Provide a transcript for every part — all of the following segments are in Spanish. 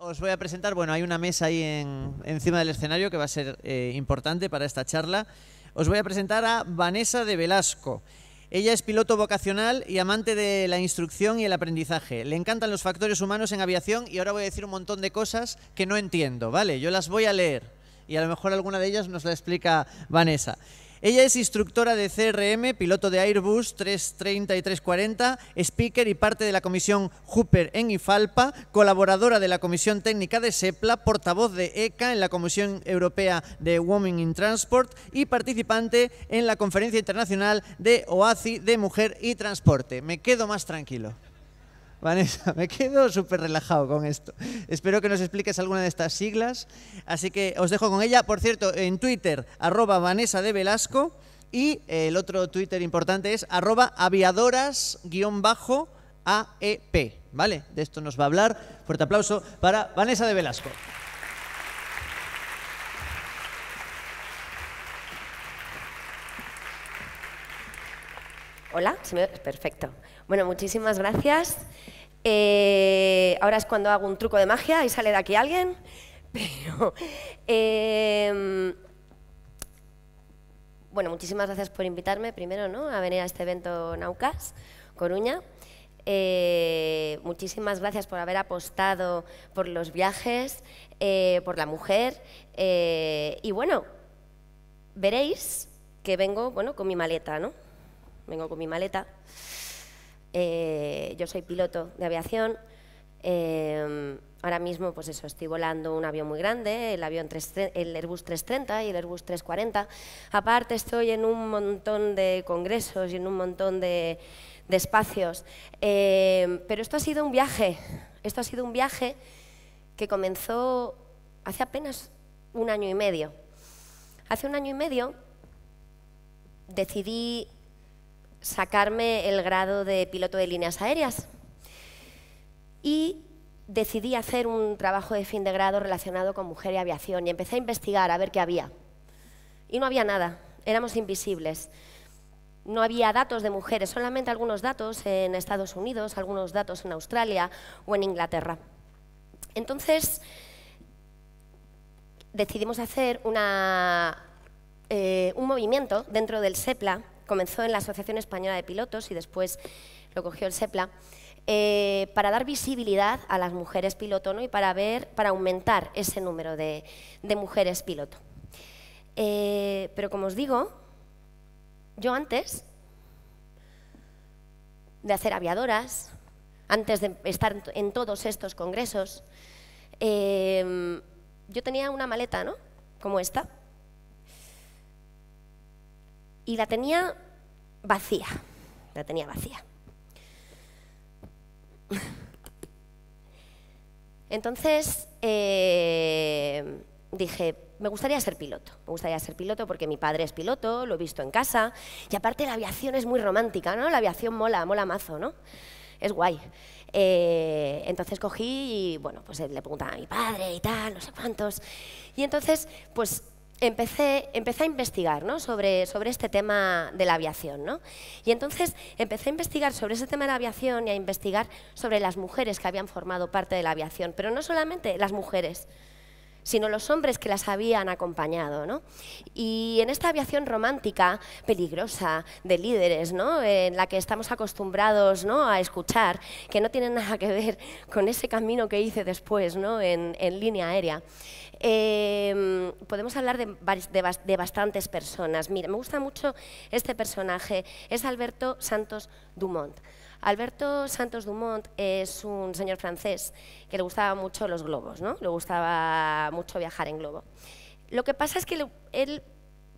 Os voy a presentar, bueno, hay una mesa ahí en, encima del escenario que va a ser eh, importante para esta charla. Os voy a presentar a Vanessa de Velasco. Ella es piloto vocacional y amante de la instrucción y el aprendizaje. Le encantan los factores humanos en aviación y ahora voy a decir un montón de cosas que no entiendo, ¿vale? Yo las voy a leer y a lo mejor alguna de ellas nos la explica Vanessa. Ella es instructora de CRM, piloto de Airbus 330 y 340, speaker y parte de la comisión Hooper en IFALPA, colaboradora de la comisión técnica de SEPLA, portavoz de ECA en la Comisión Europea de Women in Transport y participante en la Conferencia Internacional de OACI de Mujer y Transporte. Me quedo más tranquilo. Vanessa, me quedo súper relajado con esto. Espero que nos expliques alguna de estas siglas. Así que os dejo con ella. Por cierto, en Twitter, arroba Vanessa de Velasco. Y el otro Twitter importante es arroba aviadoras-aep. ¿Vale? De esto nos va a hablar. Fuerte aplauso para Vanessa de Velasco. Hola, perfecto. Bueno, muchísimas gracias. Eh, ahora es cuando hago un truco de magia y sale de aquí alguien, pero... Em, bueno, muchísimas gracias por invitarme primero a venir a este evento Naucas, Coruña. Eh, muchísimas gracias por haber apostado por los viajes, eh, por la mujer. y bueno, veréis que vengo bueno, con mi maleta, ¿no? Vengo con mi maleta. Eh, yo soy piloto de aviación. Em, ahora mismo, pues eso, estoy volando un avión muy grande, el, avión Airbus 330 y el Airbus 340. Aparte, estoy en un montón de congresos y en un montón de, espacios. Em, pero esto ha sido un viaje. Esto ha sido un viaje que comenzó hace apenas un año y medio. Hace un año y medio decidí sacarme el grado de piloto de líneas aéreas. Y decidí hacer un trabajo de fin de grado relacionado con mujer y aviación y empecé a investigar a ver qué había. Y no había nada, éramos invisibles. No había datos de mujeres, solamente algunos datos en Estados Unidos, algunos datos en Australia o en Inglaterra. Entonces, decidimos hacer una, eh, un movimiento dentro del SEPLA comenzó en la Asociación Española de Pilotos y después lo cogió el SEPLA, eh, para dar visibilidad a las mujeres piloto ¿no? y para, ver, para aumentar ese número de, mujeres piloto. Eh, pero como os digo, yo antes de hacer aviadoras, antes de estar en todos estos congresos, eh, yo tenía una maleta, Como esta, y la tenía vacía, la tenía vacía. Entonces eh, dije, me gustaría ser piloto, me gustaría ser piloto porque mi padre es piloto, lo he visto en casa, y aparte la aviación es muy romántica, ¿no? La aviación mola, mola mazo, ¿no? Es guay. Eh, entonces cogí y, bueno, pues le preguntaba a mi padre y tal, no sé cuántos. Y entonces, pues empecé, empecé a investigar ¿no? sobre, sobre este tema de la aviación. ¿no? Y entonces empecé a investigar sobre ese tema de la aviación y a investigar sobre las mujeres que habían formado parte de la aviación, pero no solamente las mujeres, sino los hombres que las habían acompañado. ¿no? Y en esta aviación romántica, peligrosa, de líderes, ¿no? en la que estamos acostumbrados ¿no? a escuchar, que no tiene nada que ver con ese camino que hice después en, en línea aérea, Em, podemos hablar de, bastantes personas. Mira, me gusta mucho este personaje, es Alberto Santos Dumont. Alberto Santos Dumont es un señor francés que le gustaba mucho los globos, ¿no? Le gustaba mucho viajar en globo. Lo que pasa es que él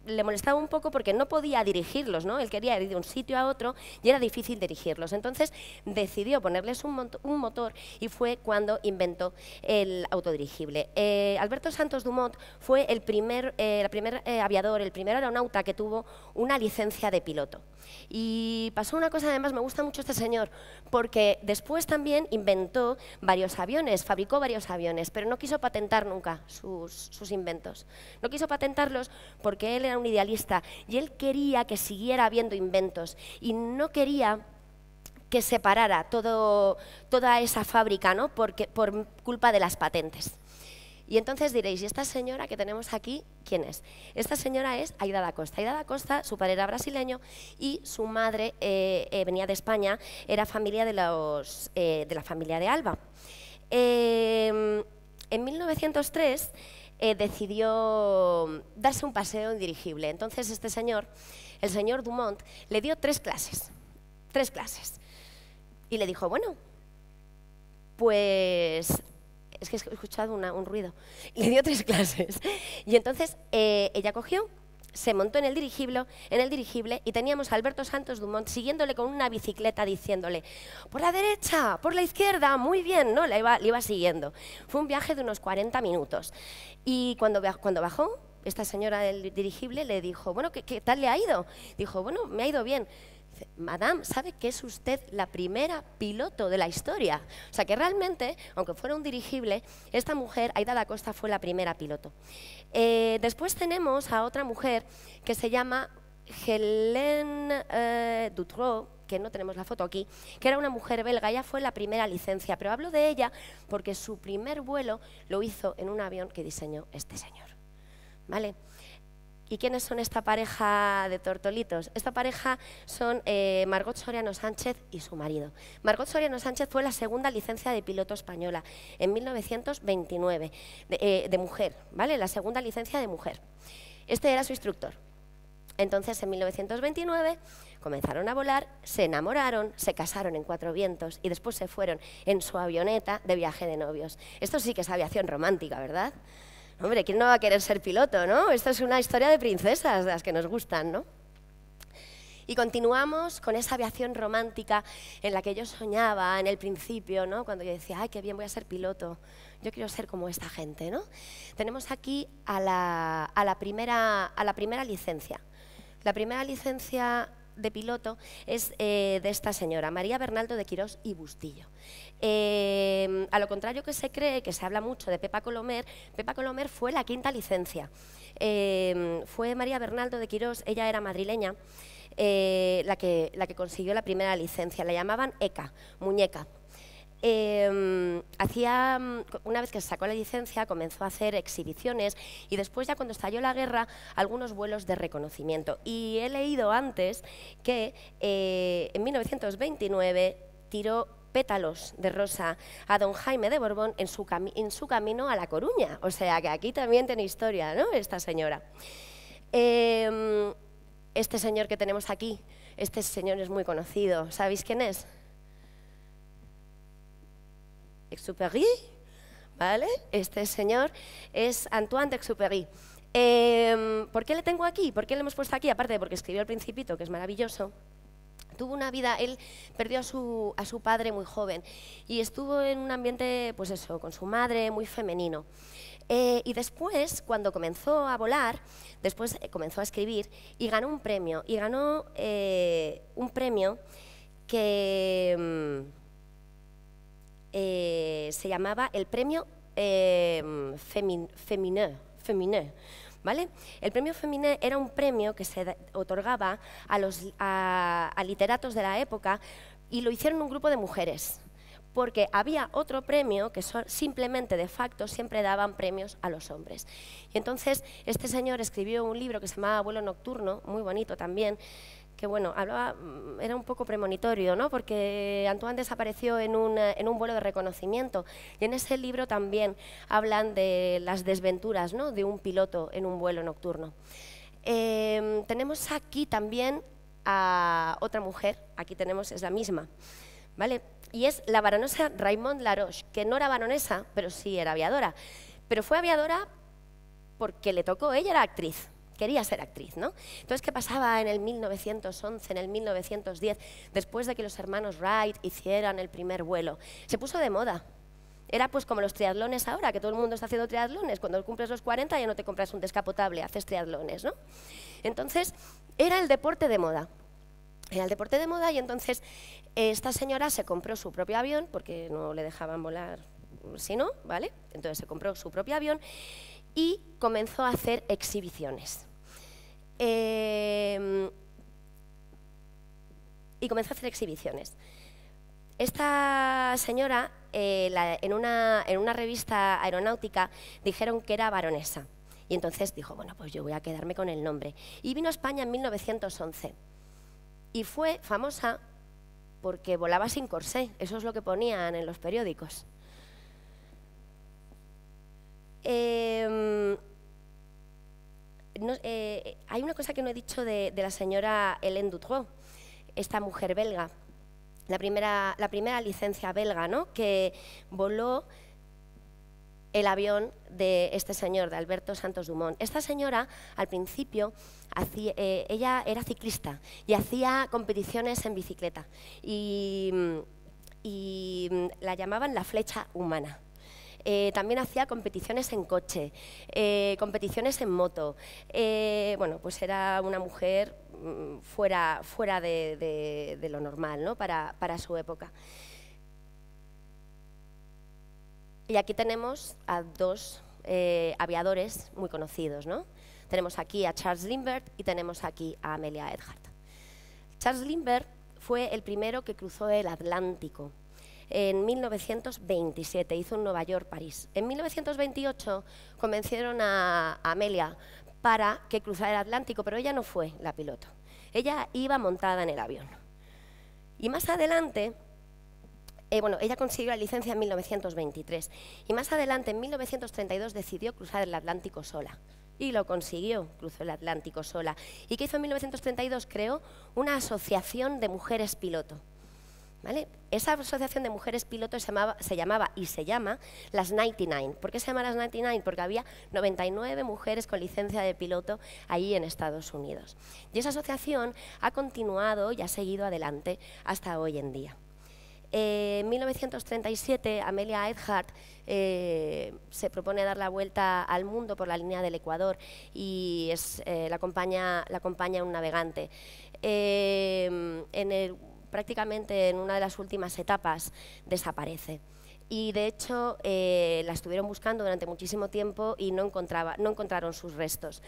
le molestaba un poco porque no podía dirigirlos, ¿no? Él quería ir de un sitio a otro y era difícil dirigirlos. Entonces decidió ponerles un, motor y fue cuando inventó el autodirigible. Eh, Alberto Santos Dumont fue el primer, eh, primer eh, aviador, el primer aeronauta que tuvo una licencia de piloto. Y pasó una cosa, además me gusta mucho este señor, porque después también inventó varios aviones, fabricó varios aviones, pero no quiso patentar nunca sus, sus inventos. No quiso patentarlos porque él era un idealista y él quería que siguiera habiendo inventos y no quería que se parara todo, toda esa fábrica ¿no? Porque, por culpa de las patentes. Y entonces diréis, ¿y esta señora que tenemos aquí quién es? Esta señora es Aida da Costa. Aida da Costa, su padre era brasileño y su madre eh, eh, venía de España, era familia de, los, eh, de la familia de Alba. Em, en 1903 eh, decidió darse un paseo indirigible, Entonces este señor, el señor Dumont, le dio tres clases, tres clases. Y le dijo, bueno, pues es que he escuchado un ruido. Le dio tres clases. Y entonces eh, ella cogió se montó en el, dirigible, en el dirigible y teníamos a Alberto Santos Dumont siguiéndole con una bicicleta diciéndole, por la derecha, por la izquierda, muy bien, ¿no? Le iba, le iba siguiendo. Fue un viaje de unos 40 minutos. Y cuando, cuando bajó, esta señora del dirigible le dijo, bueno, qué tal le ha ido? Dijo, bueno, me ha ido bien. Madame, ¿sabe que es usted la primera piloto de la historia? O sea que realmente, aunque fuera un dirigible, esta mujer, Aida da Costa, fue la primera piloto. Eh, después tenemos a otra mujer que se llama Helene eh, que no tenemos la foto aquí, que era una mujer belga, ella fue la primera licencia, pero hablo de ella porque su primer vuelo lo hizo en un avión que diseñó este señor. ¿Vale? ¿Y quiénes son esta pareja de tortolitos? Esta pareja son eh, Margot Soriano Sánchez y su marido. Margot Soriano Sánchez fue la segunda licencia de piloto española en 1929, eh, de mujer, ¿vale? La segunda licencia de mujer. Este era su instructor. Entonces, en 1929 comenzaron a volar, se enamoraron, se casaron en cuatro vientos y después se fueron en su avioneta de viaje de novios. Esto sí que es aviación romántica, ¿verdad? Hombre, ¿quién no va a querer ser piloto, no? Esta es una historia de princesas, las que nos gustan, ¿no? Y continuamos con esa aviación romántica en la que yo soñaba en el principio, ¿no? Cuando yo decía, ay, qué bien, voy a ser piloto. Yo quiero ser como esta gente, ¿no? Tenemos aquí a la, primera, licencia. La primera licencia de piloto es eh, de esta señora, María Bernaldo de Quirós y Bustillo. Eh, a lo contrario que se cree, que se habla mucho de Pepa Colomer, Pepa Colomer fue la quinta licencia. Eh, fue María Bernaldo de Quirós, ella era madrileña, eh, la, que, la que consiguió la primera licencia. La llamaban ECA, muñeca, hacía, una vez que se sacó la licencia, comenzó a hacer exhibiciones y después ya cuando estalló la guerra, algunos vuelos de reconocimiento. Y he leído antes que en 1929 tiró pétalos de rosa a don Jaime de Borbón en su, camino a La Coruña. O sea que aquí también tiene historia, ¿no? Esta señora. Em, este señor que tenemos aquí, este señor es muy conocido. ¿Sabéis quién es? ¿Exupery? ¿vale? Este señor es Antoine de Exupéry. Em, ¿Por qué le tengo aquí? ¿Por qué le hemos puesto aquí? Aparte porque escribió El Principito, que es maravilloso tuvo una vida, él perdió a su, padre muy joven y estuvo en un ambiente, pues eso, con su madre muy femenino. Eh, y después, cuando comenzó a volar, después eh, comenzó a escribir y ganó un premio. Y ganó eh, un premio que mm, se llamaba el premio mm, Femineux, feminé. El premio Femine era un premio que se otorgaba a, los, a, a literatos de la época y lo hicieron un grupo de mujeres, porque había otro premio que simplemente de facto siempre daban premios a los hombres. Y entonces este señor escribió un libro que se llamaba Abuelo Nocturno, muy bonito también, que bueno, hablaba, mm, era un poco premonitorio, ¿no? porque Antoine desapareció en, eh, en un vuelo de reconocimiento. Y en ese libro también hablan de las desventuras ¿no? de un piloto en un vuelo nocturno. Em, tenemos aquí también a otra mujer, aquí tenemos, es la misma, ¿vale? Y es la baronesa Raymond Laroche, que no era baronesa, pero sí era aviadora. Pero fue aviadora porque le tocó, ella era actriz, quería ser actriz, ¿no? Entonces, ¿qué pasaba en el 1911, en el 1910, después de que los hermanos Wright hicieran el primer vuelo? Se puso de moda. Era pues como los triatlones ahora, que todo el mundo está haciendo triatlones. Cuando cumples los 40 ya no te compras un descapotable, haces triatlones, ¿no? Entonces, era el deporte de moda era el deporte de moda y entonces eh, esta señora se compró su propio avión porque no le dejaban volar si no, ¿vale? Entonces se compró su propio avión y comenzó a hacer exhibiciones. Em, y comenzó a hacer exhibiciones. Esta señora, eh, en, una, revista aeronáutica, dijeron que era baronesa. Y entonces dijo, bueno, pues yo voy a quedarme con el nombre. Y vino a España en 1911. Y fue famosa porque volaba sin corsé. Eso es lo que ponían en los periódicos. Eh, eh, hay una cosa que no he dicho de, la señora Hélène Dutroux, esta mujer belga, la primera, la primera licencia belga, que voló el avión de este señor, de Alberto Santos Dumont. Esta señora, al principio, eh, ella era ciclista y hacía competiciones en bicicleta y la llamaban la flecha humana eh, también hacía competiciones en coche, eh, competiciones en moto. Eh, bueno, pues era una mujer mm, fuera, fuera de, lo normal ¿no? para, su época. Y aquí tenemos a dos aviadores muy conocidos. ¿no? Tenemos aquí a Charles Lindbergh y tenemos aquí a Amelia Earhart. Charles Lindbergh fue el primero que cruzó el Atlántico en 1927, hizo un Nueva York-París. En 1928 convencieron a, Amelia para que cruzara el Atlántico, pero ella no fue la piloto. Ella iba montada en el avión. Y más adelante, eh, bueno, ella consiguió la licencia en 1923. Y más adelante, en 1932, decidió cruzar el Atlántico sola. Y lo consiguió, cruzó el Atlántico sola. ¿Y qué hizo en 1932? Creó una asociación de mujeres piloto. Esa asociación de mujeres pilotos se llamaba, y se llama las 99. ¿Por qué se llama las 99? Porque había 99 mujeres con licencia de piloto ahí en Estados Unidos. Y esa asociación ha continuado y ha seguido adelante hasta hoy en día. Eh, en 1937, Amelia Earhart eh, se propone dar la vuelta al mundo por la línea del Ecuador y es, eh, la, acompaña, la acompaña un navegante. en el prácticamente en una de las últimas etapas desaparece. Y de hecho eh, la estuvieron buscando durante muchísimo tiempo y no, encontraba, no encontraron sus restos.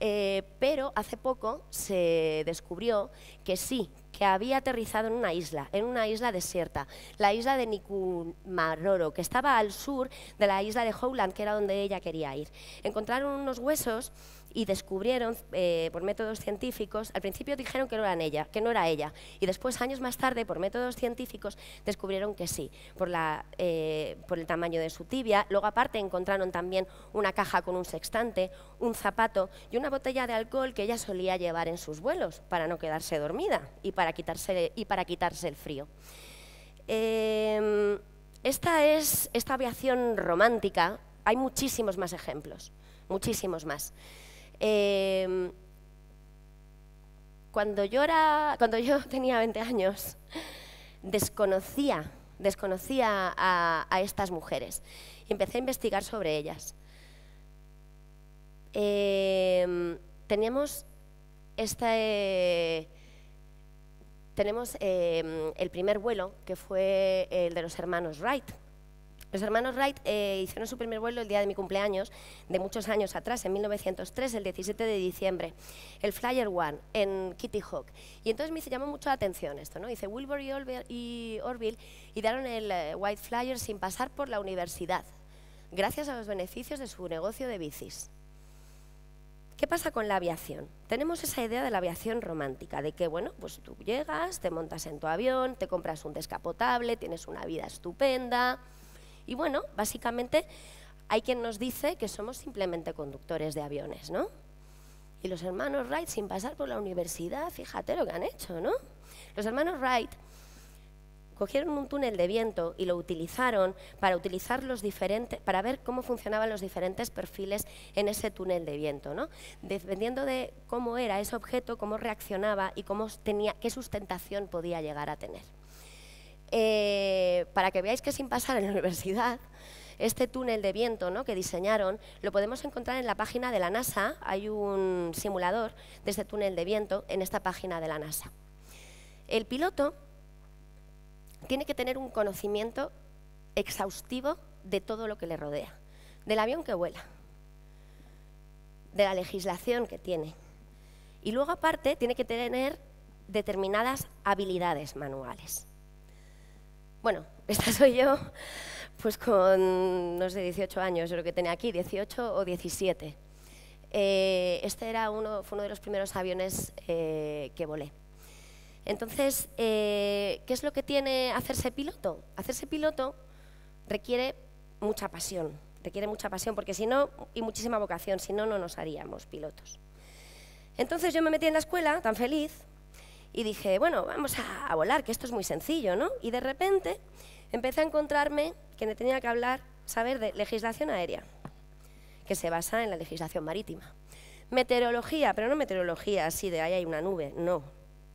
Eh, pero hace poco se descubrió que sí, que había aterrizado en una isla, en una isla desierta, la isla de Nikumaroro, que estaba al sur de la isla de Howland, que era donde ella quería ir. Encontraron unos huesos y descubrieron eh, por métodos científicos, al principio dijeron que no, eran ella, que no era ella, y después, años más tarde, por métodos científicos, descubrieron que sí, eh, por, el tamaño de su tibia. Luego, aparte, encontraron también una caja con un sextante, un zapato y una botella de alcohol que ella solía llevar en sus vuelos para no quedarse dormida y para quitarse, el frío. Em, esta es esta aviación romántica. Hay muchísimos más ejemplos, muchísimos más. Em, cuando yo cuando yo tenía 20 años, desconocía, desconocía a, estas mujeres y empecé a investigar sobre ellas. Em, eh, tenemos em, el primer vuelo que fue el de los hermanos Wright los hermanos Wright eh, hicieron su primer vuelo el día de mi cumpleaños, de muchos años atrás, en 1903, el 17 de diciembre, el Flyer One, en Kitty Hawk. Y entonces me llamó mucho la atención esto, ¿no? Dice Wilbur y, Orville y, dieron el eh, White Flyer sin pasar por la universidad, gracias a los beneficios de su negocio de bicis. ¿Qué pasa con la aviación? Tenemos esa idea de la aviación romántica, de que, bueno, pues tú llegas, te montas en tu avión, te compras un descapotable, tienes una vida estupenda, y bueno, básicamente hay quien nos dice que somos simplemente conductores de aviones, ¿no? Y los hermanos Wright, sin pasar por la universidad, fíjate lo que han hecho, ¿no? Los hermanos Wright cogieron un túnel de viento y lo utilizaron para utilizar los diferentes para ver cómo funcionaban los diferentes perfiles en ese túnel de viento, ¿no? Dependiendo de cómo era ese objeto, cómo reaccionaba y cómo tenía qué sustentación podía llegar a tener. Eh, para que veáis que sin pasar en la universidad, este túnel de viento ¿no? que diseñaron lo podemos encontrar en la página de la NASA. Hay un simulador de este túnel de viento en esta página de la NASA. El piloto tiene que tener un conocimiento exhaustivo de todo lo que le rodea, del avión que vuela, de la legislación que tiene. Y luego aparte tiene que tener determinadas habilidades manuales. Bueno, esta soy yo, pues con, no sé, 18 años, yo creo que tenía aquí, 18 o 17. Eh, este era uno, fue uno de los primeros aviones eh, que volé. Entonces, eh, ¿qué es lo que tiene hacerse piloto? Hacerse piloto requiere mucha pasión, requiere mucha pasión, porque si no, y muchísima vocación, si no, no nos haríamos pilotos. Entonces yo me metí en la escuela, tan feliz, y dije, bueno, vamos a, volar, que esto es muy sencillo, ¿no? Y de repente empecé a encontrarme que me tenía que hablar, saber de legislación aérea, que se basa en la legislación marítima. Meteorología, pero no meteorología así de ahí hay una nube, no.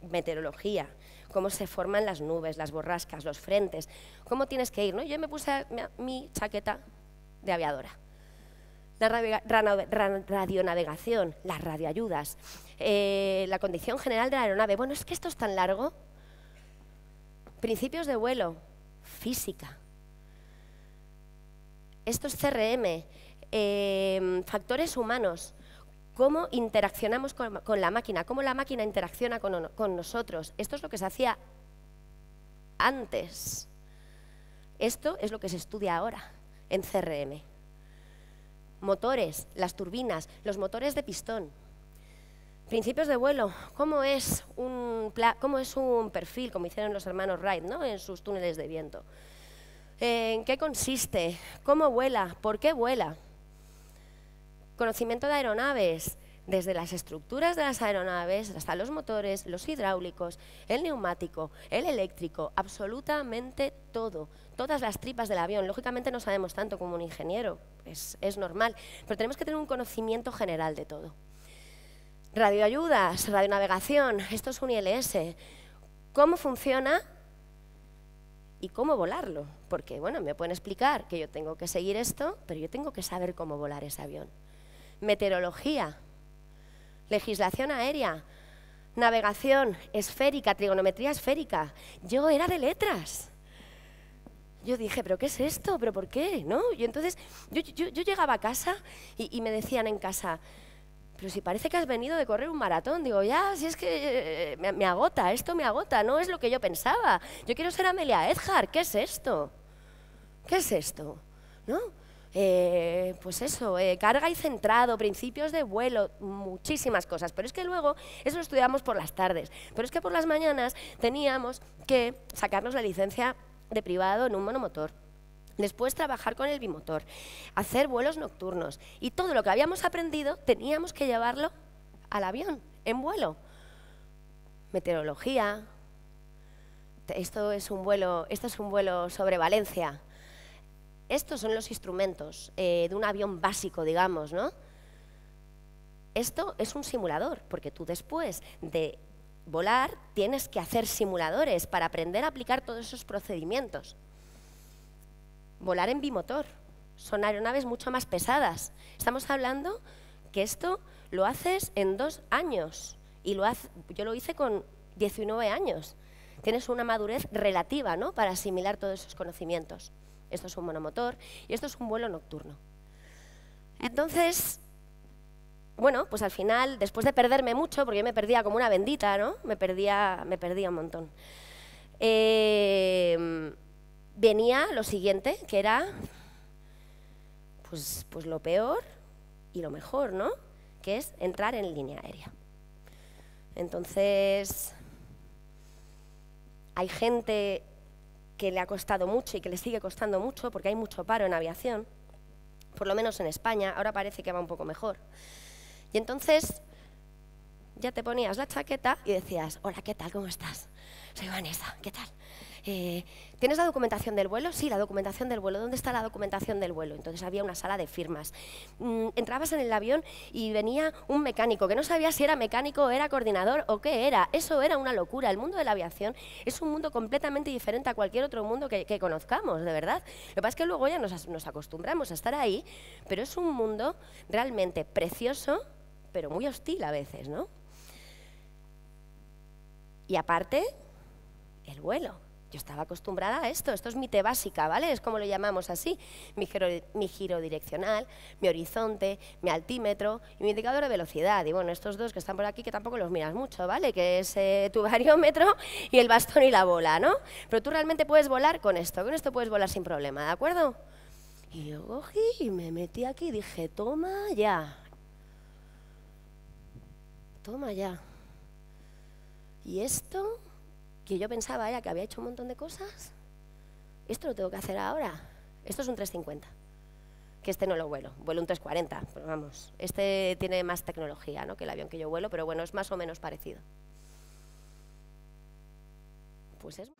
Meteorología, cómo se forman las nubes, las borrascas, los frentes, cómo tienes que ir, ¿no? Yo me puse mi chaqueta de aviadora la radionavegación, las radioayudas, eh, la condición general de la aeronave. Bueno, es que esto es tan largo. Principios de vuelo, física. Esto es CRM, em, factores humanos, cómo interaccionamos con, la máquina, cómo la máquina interacciona con nosotros. Esto es lo que se hacía antes. Esto es lo que se estudia ahora en CRM motores, las turbinas, los motores de pistón. Principios de vuelo, ¿cómo es un, es un perfil, como hicieron los hermanos Wright ¿no? en sus túneles de viento? Eh, ¿En qué consiste? ¿Cómo vuela? ¿Por qué vuela? Conocimiento de aeronaves, desde las estructuras de las aeronaves hasta los motores, los hidráulicos, el neumático, el eléctrico, absolutamente todo, todas las tripas del avión. Lógicamente no sabemos tanto como un ingeniero, pues es, normal, pero tenemos que tener un conocimiento general de todo. Radioayudas, radionavegación, esto es un ILS. ¿Cómo funciona? y cómo volarlo. Porque, bueno, me pueden explicar que yo tengo que seguir esto, pero yo tengo que saber cómo volar ese avión. Meteorología legislación aérea, navegación esférica, trigonometría esférica. Yo era de letras. Yo dije, ¿pero qué es esto? ¿Pero por qué? ¿No? Y entonces yo, llegaba a casa y, me decían en casa, pero si parece que has venido de correr un maratón. Digo, ya, si es que eh, me, agota, esto me agota, no es lo que yo pensaba. Yo quiero ser Amelia Edgar, ¿qué es esto? ¿Qué es esto? ¿No? Eh, pues eso, eh, carga y centrado, principios de vuelo, muchísimas cosas. Pero es que luego eso lo estudiamos por las tardes. Pero es que por las mañanas teníamos que sacarnos la licencia de privado en un monomotor. Después trabajar con el bimotor, hacer vuelos nocturnos. Y todo lo que habíamos aprendido teníamos que llevarlo al avión, en vuelo. Meteorología. Esto es un vuelo, esto es un vuelo sobre Valencia. Estos son los instrumentos eh, de un avión básico, digamos, ¿no? Esto es un simulador, porque tú después de volar tienes que hacer simuladores para aprender a aplicar todos esos procedimientos. Volar en bimotor. Son aeronaves mucho más pesadas. Estamos hablando que esto lo haces en dos años. Y lo yo lo hice con 19 años. Tienes una madurez relativa ¿no? para asimilar todos esos conocimientos esto es un monomotor y esto es un vuelo nocturno. Entonces, bueno, pues al final, después de perderme mucho, porque yo me perdía como una bendita, ¿no? Me perdía, me perdía un montón. Eh, venía lo siguiente, que era pues, pues lo peor y lo mejor, ¿no? Que es entrar en línea aérea. Entonces, hay gente que le ha costado mucho y que le sigue costando mucho, porque hay mucho paro en aviación, por lo menos en España, ahora parece que va un poco mejor. Y entonces ya te ponías la chaqueta y decías, hola, ¿qué tal? ¿Cómo estás? Soy Vanessa, ¿qué tal? Eh, ¿Tienes la documentación del vuelo? Sí, la documentación del vuelo. ¿Dónde está la documentación del vuelo? Entonces había una sala de firmas. Mm, entrabas en el avión y venía un mecánico que no sabía si era mecánico, era coordinador o qué era. Eso era una locura. El mundo de la aviación es un mundo completamente diferente a cualquier otro mundo que, conozcamos, de verdad. Lo que pasa es que luego ya nos acostumbramos a estar ahí, pero es un mundo realmente precioso, pero muy hostil a veces, ¿no? Y aparte, el vuelo yo estaba acostumbrada a esto, esto es mi T básica, ¿vale? Es como lo llamamos así, mi giro, mi giro direccional, mi horizonte, mi altímetro y mi indicador de velocidad. Y bueno, estos dos que están por aquí que tampoco los miras mucho, ¿vale? Que es eh, tu variómetro y el bastón y la bola, ¿no? Pero tú realmente puedes volar con esto, con esto puedes volar sin problema, ¿de acuerdo? Y yo cogí y me metí aquí y dije, toma ya. Toma ya. Y esto que yo pensaba ya que había hecho un montón de cosas, esto lo tengo que hacer ahora. Esto es un 350, que este no lo vuelo, vuelo un 340, pero vamos, este tiene más tecnología ¿no? que el avión que yo vuelo, pero bueno, es más o menos parecido. Pues es...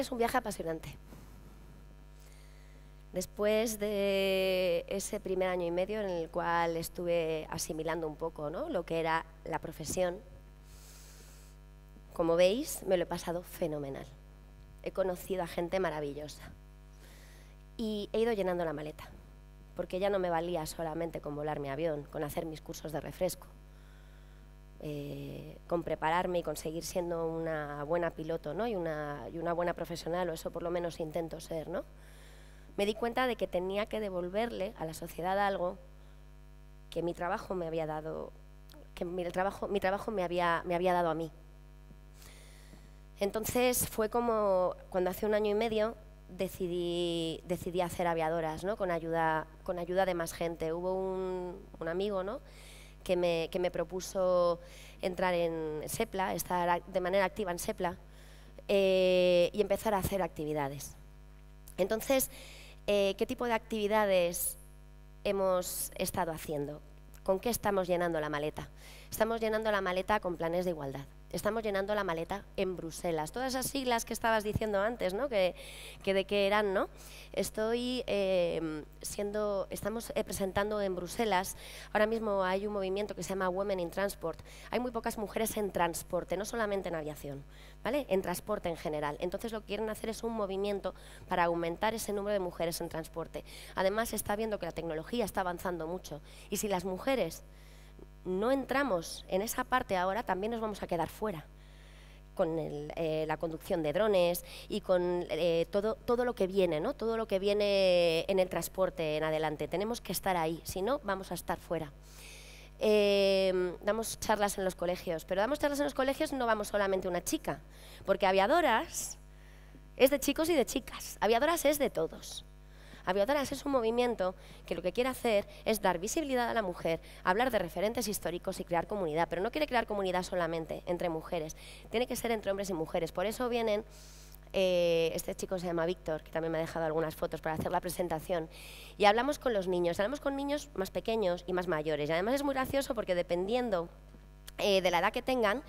es un viaje apasionante. Después de ese primer año y medio en el cual estuve asimilando un poco lo que era la profesión, como veis, me lo he pasado fenomenal. He conocido a gente maravillosa y he ido llenando la maleta, porque ya no me valía solamente con volar mi avión, con hacer mis cursos de refresco, eh, con prepararme y conseguir siendo una buena piloto y, una, y una buena profesional, o eso por lo menos intento ser, ¿no? me di cuenta de que tenía que devolverle a la sociedad algo que mi trabajo me había dado, que mi trabajo, mi trabajo me, había, me había dado a mí. Entonces fue como cuando hace un año y medio decidí, decidí hacer aviadoras, ¿no? con, ayuda, con ayuda de más gente. Hubo un, un amigo ¿no? que me, propuso entrar en SEPLA, estar de manera activa en SEPLA eh, y empezar a hacer actividades. Entonces, eh, ¿qué tipo de actividades hemos estado haciendo? ¿Con qué estamos llenando la maleta? Estamos llenando la maleta con planes de igualdad estamos llenando la maleta en Bruselas. Todas esas siglas que estabas diciendo antes, ¿no? Que, de qué eran, ¿no? Estoy em, siendo, estamos eh, presentando en Bruselas, ahora mismo hay un movimiento que se llama Women in Transport. Hay muy pocas mujeres en transporte, no solamente en aviación, ¿vale? En transporte en general. Entonces lo que quieren hacer es un movimiento para aumentar ese número de mujeres en transporte. Además, está viendo que la tecnología está avanzando mucho y si las mujeres no entramos en esa parte ahora, también nos vamos a quedar fuera con eh, la conducción de drones y con eh, todo, todo lo que viene, ¿no? todo lo que viene en el transporte en adelante. Tenemos que estar ahí, si no, vamos a estar fuera. Em, damos charlas en los colegios, pero damos charlas en los colegios no vamos solamente una chica, porque aviadoras es de chicos y de chicas, aviadoras es de todos. Aviadoras es un movimiento que lo que quiere hacer es dar visibilidad a la mujer, hablar de referentes históricos y crear comunidad, pero no quiere crear comunidad solamente entre mujeres, tiene que ser entre hombres y mujeres. Por eso vienen eh, este chico se llama Víctor, que también me ha dejado algunas fotos para hacer la presentación, y hablamos con los niños, hablamos con niños más pequeños y más mayores. Y además es muy gracioso porque dependiendo eh, de la edad que tengan,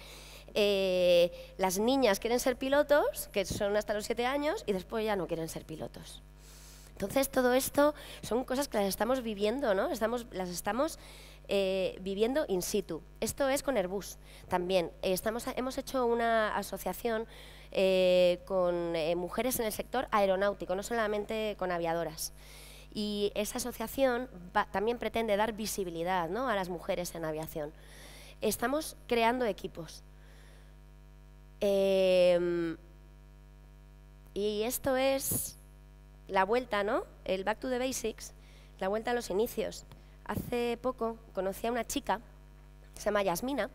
eh, las niñas quieren ser pilotos, que son hasta los 7 años, y después ya no quieren ser pilotos. Entonces todo esto son cosas que las estamos viviendo, ¿no? las estamos eh, viviendo in situ. Esto es con Airbus también. Eh, hemos hecho una asociación eh, con mujeres en el sector aeronáutico, no solamente con aviadoras. Y esa asociación también pretende dar visibilidad a las mujeres en aviación. Estamos creando equipos. Em, y esto es la vuelta, ¿no? El back to the basics, la vuelta a los inicios. Hace poco conocí a una chica, se llama Yasmina,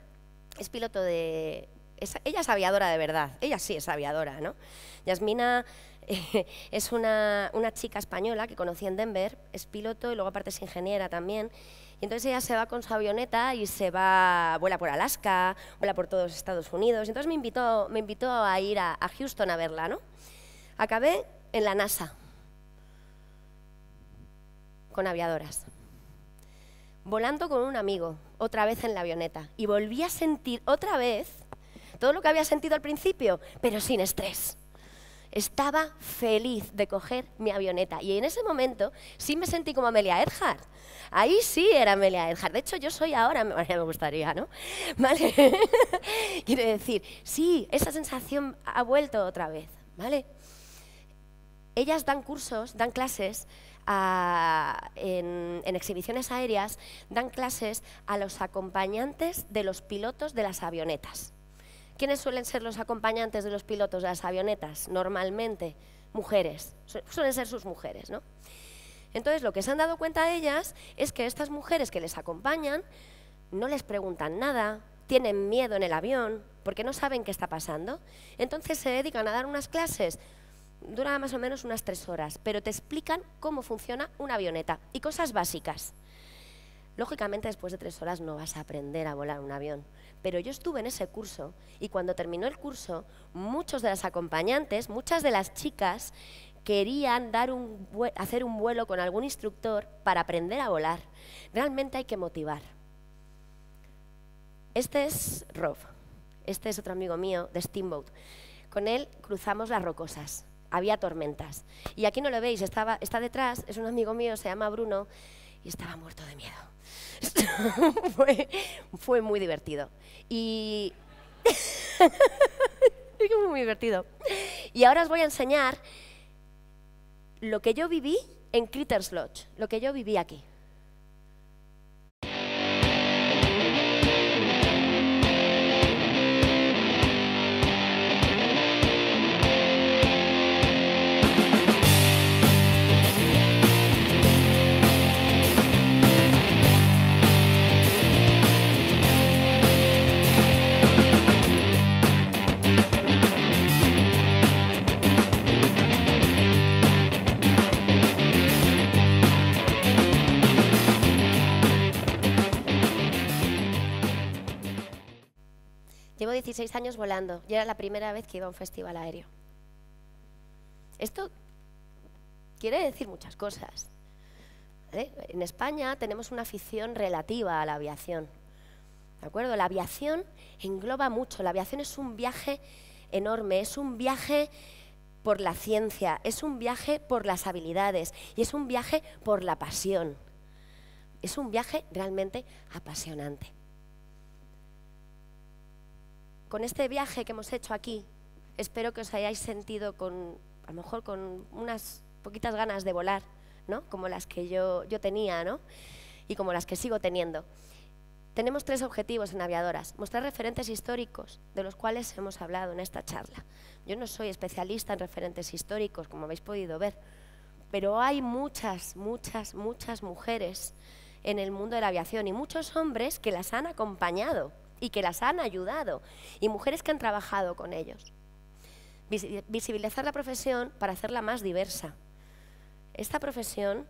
es piloto de... ella es aviadora de verdad, ella sí es aviadora, ¿no? Yasmina es una, chica española que conocí en Denver, es piloto y luego aparte es ingeniera también. Y entonces ella se va con su avioneta y se va, vuela por Alaska, vuela por todos Estados Unidos. entonces me invitó, me invitó a ir a, a Houston a verla, ¿no? Acabé en la NASA, con aviadoras. Volando con un amigo, otra vez en la avioneta, y volví a sentir otra vez todo lo que había sentido al principio, pero sin estrés. Estaba feliz de coger mi avioneta y en ese momento sí me sentí como Amelia Earhart. Ahí sí era Amelia Earhart. De hecho, yo soy ahora, me gustaría, ¿no? ¿Vale? Quiero decir, sí, esa sensación ha vuelto otra vez, ¿vale? Ellas dan cursos, dan clases en, exhibiciones aéreas, dan clases a los acompañantes de los pilotos de las avionetas. ¿Quiénes suelen ser los acompañantes de los pilotos de las avionetas? Normalmente, mujeres. suelen ser sus mujeres, ¿no? Entonces, lo que se han dado cuenta ellas es que estas mujeres que les acompañan no les preguntan nada, tienen miedo en el avión, porque no saben qué está pasando. Entonces se dedican a dar unas clases dura más o menos unas tres horas, pero te explican cómo funciona una avioneta y cosas básicas. Lógicamente, después de tres horas no vas a aprender a volar un avión, pero yo estuve en ese curso y cuando terminó el curso, muchos de las acompañantes, muchas de las chicas, querían dar hacer un vuelo con algún instructor para aprender a volar. Realmente hay que motivar. Este es Rob, este es otro amigo mío de Steamboat. Con él cruzamos las rocosas había tormentas. Y aquí no lo veis, estaba, está detrás, es un amigo mío, se llama Bruno, y estaba muerto de miedo. fue, muy divertido. Y. fue muy divertido. Y ahora os voy a enseñar lo que yo viví en Critters Lodge, lo que yo viví aquí. 16 años volando y era la primera vez que iba a un festival aéreo. Esto quiere decir muchas cosas. En España tenemos una afición relativa a la aviación. ¿De acuerdo? La aviación engloba mucho. La aviación es un viaje enorme, es un viaje por la ciencia, es un viaje por las habilidades y es un viaje por la pasión. Es un viaje realmente apasionante con este viaje que hemos hecho aquí, espero que os hayáis sentido con, a lo mejor con unas poquitas ganas de volar, ¿no? Como las que yo, yo tenía, Y como las que sigo teniendo. Tenemos tres objetivos en Aviadoras. Mostrar referentes históricos, de los cuales hemos hablado en esta charla. Yo no soy especialista en referentes históricos, como habéis podido ver, pero hay muchas, muchas, muchas mujeres en el mundo de la aviación y muchos hombres que las han acompañado y que las han ayudado y mujeres que han trabajado con ellos. Visibilizar la profesión para hacerla más diversa. Esta profesión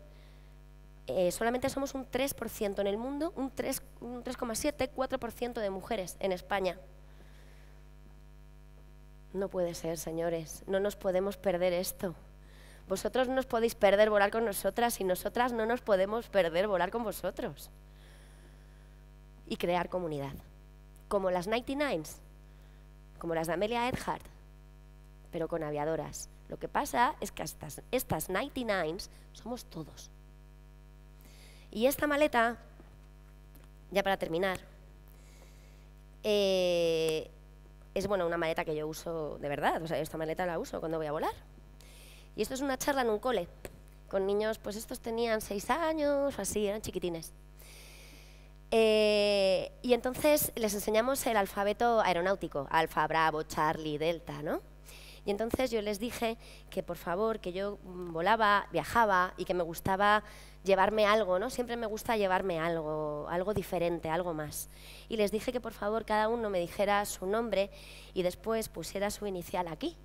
eh, solamente somos un 3% en el mundo, un 3,7, 4% de mujeres en España. No puede ser, señores, no nos podemos perder esto. Vosotros no os podéis perder volar con nosotras y nosotras no nos podemos perder volar con vosotros. Y crear comunidad como las 99s, como las de Amelia Earhart, pero con aviadoras. Lo que pasa es que estas, estas 99s somos todos. Y esta maleta, ya para terminar, eh, es bueno, una maleta que yo uso de verdad, o sea, esta maleta la uso cuando voy a volar. Y esto es una charla en un cole, con niños, pues estos tenían seis años así, eran chiquitines. Eh, y entonces les enseñamos el alfabeto aeronáutico, alfa, bravo, charlie, delta, ¿no? Y entonces yo les dije que por favor, que yo mm, volaba, viajaba y que me gustaba llevarme algo, ¿no? Siempre me gusta llevarme algo, algo diferente, algo más. Y les dije que por favor cada uno me dijera su nombre y después pusiera su inicial aquí.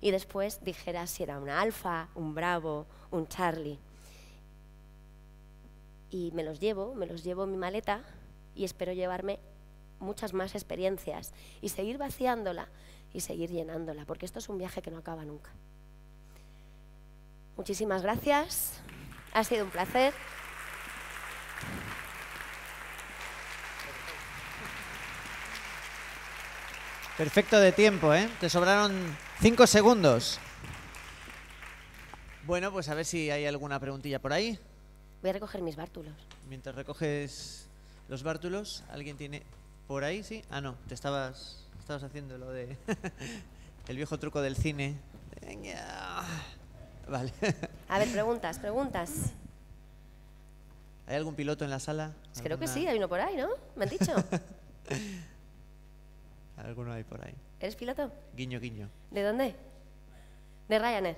Y después dijera si era un alfa, un bravo, un charlie y me los llevo, me los llevo en mi maleta y espero llevarme muchas más experiencias y seguir vaciándola y seguir llenándola, porque esto es un viaje que no acaba nunca. Muchísimas gracias, ha sido un placer. Perfecto de tiempo, ¿eh? Te sobraron cinco segundos. Bueno, pues a ver si hay alguna preguntilla por ahí. Voy a recoger mis bártulos. Mientras recoges los bártulos, alguien tiene. ¿Por ahí? Sí. Ah, no, te estabas, estabas haciendo lo de. el viejo truco del cine. Vale. A ver, preguntas, preguntas. ¿Hay algún piloto en la sala? Pues creo que sí, hay uno por ahí, ¿no? Me han dicho. Alguno hay por ahí. ¿Eres piloto? Guiño, guiño. ¿De dónde? De Ryanair.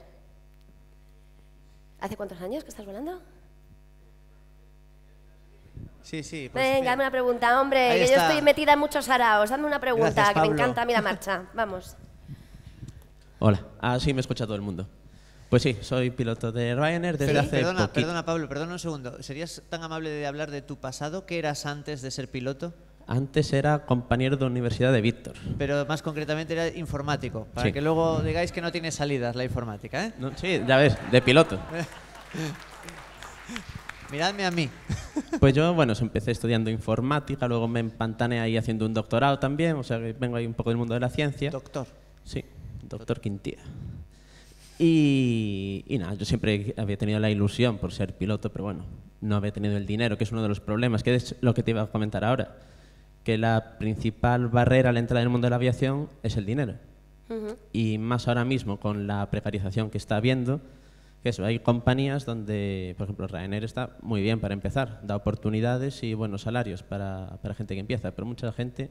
¿Hace cuántos años que estás volando? Sí, sí. Venga, hazme una pregunta, hombre, que yo estoy metida en muchos araos. Hazme una pregunta, que me encanta a mí la marcha. Vamos. Hola, así ah, me escucha todo el mundo. Pues sí, soy piloto de Ryanair desde hace perdona, Perdona, Pablo, perdona un segundo. ¿Serías tan amable de hablar de tu pasado? ¿Qué eras antes de ser piloto? Antes era compañero de universidad de Víctor. Pero más concretamente era informático, para que luego digáis que no tiene salidas la informática, ¿eh? sí, ya ves, de piloto. Miradme a mí. Pues yo, bueno, empecé estudiando informática, luego me empantané ahí haciendo un doctorado también, o sea que vengo ahí un poco del mundo de la ciencia. Doctor. Sí, doctor Quintía. Y, nada, yo siempre había tenido la ilusión por ser piloto, pero bueno, no había tenido el dinero, que es uno de los problemas, que es lo que te iba a comentar ahora, que la principal barrera a la entrada en el mundo de la aviación es el dinero. Y más ahora mismo con la precarización que está habiendo, eso, hay compañías donde, por ejemplo, Ryanair está muy bien para empezar, da oportunidades y buenos salarios para, para gente que empieza, pero mucha gente,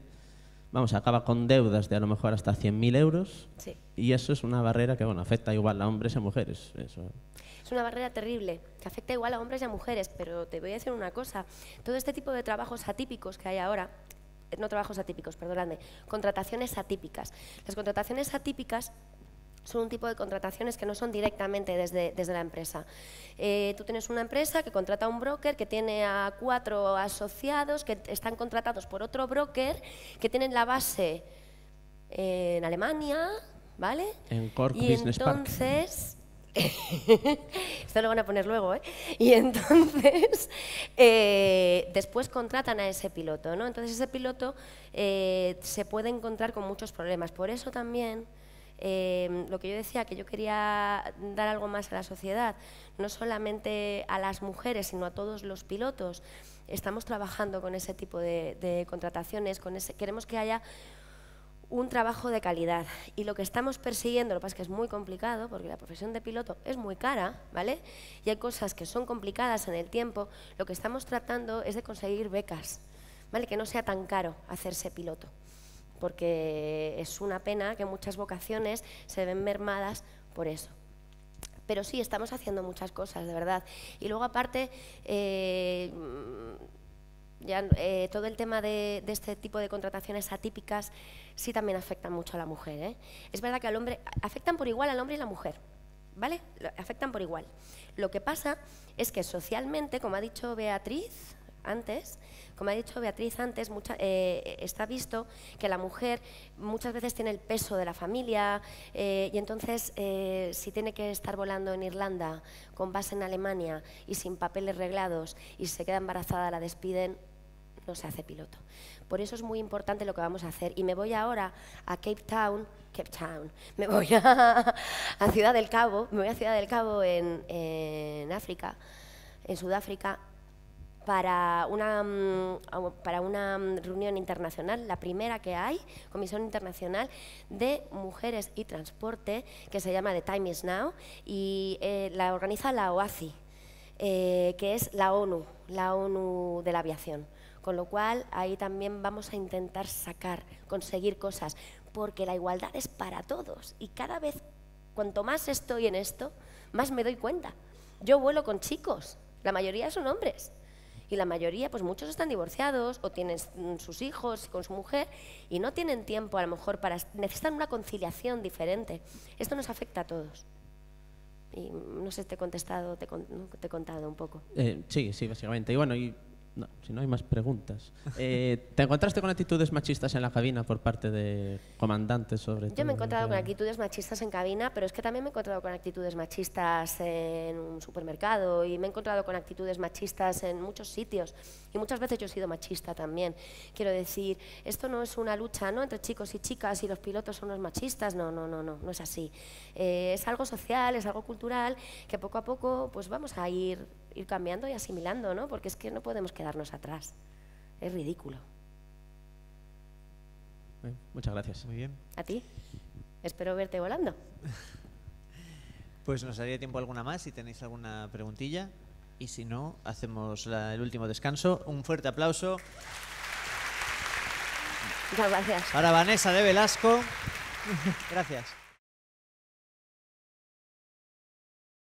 vamos, acaba con deudas de a lo mejor hasta 100.000 euros y eso es una barrera que, bueno, afecta igual a hombres y a mujeres. Eso. Es una barrera terrible, que afecta igual a hombres y a mujeres, pero te voy a decir una cosa, todo este tipo de trabajos atípicos que hay ahora, no trabajos atípicos, perdóname, contrataciones atípicas. Las contrataciones atípicas son un tipo de contrataciones que no son directamente desde, la empresa. Eh, tú tienes una empresa que contrata a un broker, que tiene a cuatro asociados, que están contratados por otro broker, que tienen la base en Alemania, ¿vale? En Cork y entonces, esto lo van a poner luego, ¿eh? Y entonces, eh, después contratan a ese piloto, ¿no? Entonces ese piloto eh, se puede encontrar con muchos problemas. Por eso también Em, lo que yo decía, que yo quería dar algo más a la sociedad, no solamente a las mujeres, sino a todos los pilotos. Estamos trabajando con ese tipo de, contrataciones, con ese, queremos que haya un trabajo de calidad. Y lo que estamos persiguiendo, lo que pasa es que es muy complicado, porque la profesión de piloto es muy cara, ¿vale? Y hay cosas que son complicadas en el tiempo. Lo que estamos tratando es de conseguir becas, ¿vale? Que no sea tan caro hacerse piloto porque es una pena que muchas vocaciones se ven mermadas por eso. Pero sí, estamos haciendo muchas cosas, de verdad. Y luego aparte, eh, ya, eh, todo el tema de, este tipo de contrataciones atípicas sí también afectan mucho a la mujer. ¿eh? Es verdad que al hombre, afectan por igual al hombre y la mujer, ¿vale? Afectan por igual. Lo que pasa es que socialmente, como ha dicho Beatriz, antes, como ha dicho Beatriz antes, mucha, eh, está visto que la mujer muchas veces tiene el peso de la familia eh, y entonces eh, si tiene que estar volando en Irlanda con base en Alemania y sin papeles reglados y se queda embarazada, la despiden, no se hace piloto. Por eso es muy importante lo que vamos a hacer. Y me voy ahora a Cape Town, Cape Town, me voy a, Ciudad del Cabo, me voy a Ciudad del Cabo en, en África, en Sudáfrica, para una, mm, ah, para una mm, reunión internacional, la primera que hay, Comisión Internacional de Mujeres y Transporte, que se llama The Time Is Now, y eh, la organiza la OACI, eh, que es la ONU, la ONU de la aviación. Con lo cual, ahí también vamos a intentar sacar, conseguir cosas, porque la igualdad es para todos y cada vez, cuanto más estoy en esto, más me doy cuenta. Yo vuelo con chicos, la mayoría son hombres y la mayoría, pues muchos están divorciados o tienen mm, sus hijos con su mujer y no tienen tiempo a lo mejor para... necesitan una conciliación diferente. Esto nos afecta a todos. Y no sé, te he contestado, te, he contado un poco. Eh, sí, sí, básicamente. Y bueno, si no hay más preguntas. Eh, ¿Te encontraste con actitudes machistas en la cabina por parte de comandantes sobre Yo Yo me he encontrado con actitudes machistas en cabina, pero es que también me he encontrado con actitudes machistas en un supermercado y me he encontrado con actitudes machistas en muchos sitios. Y muchas veces yo he sido machista también. Quiero decir, esto no es una lucha ¿no? entre chicos y chicas y los pilotos son los machistas. No, no, no, no, no es así. Eh, es algo social, es algo cultural que poco a poco pues vamos a ir ir cambiando y asimilando, ¿no? Porque es que no podemos quedarnos atrás. Es ridículo. muchas gracias. Muy bien. A ti. Espero verte volando. pues nos daría tiempo alguna más si tenéis alguna preguntilla. Y si no, hacemos el último descanso. Un fuerte aplauso. Muchas gracias. Para Vanessa de Velasco. gracias.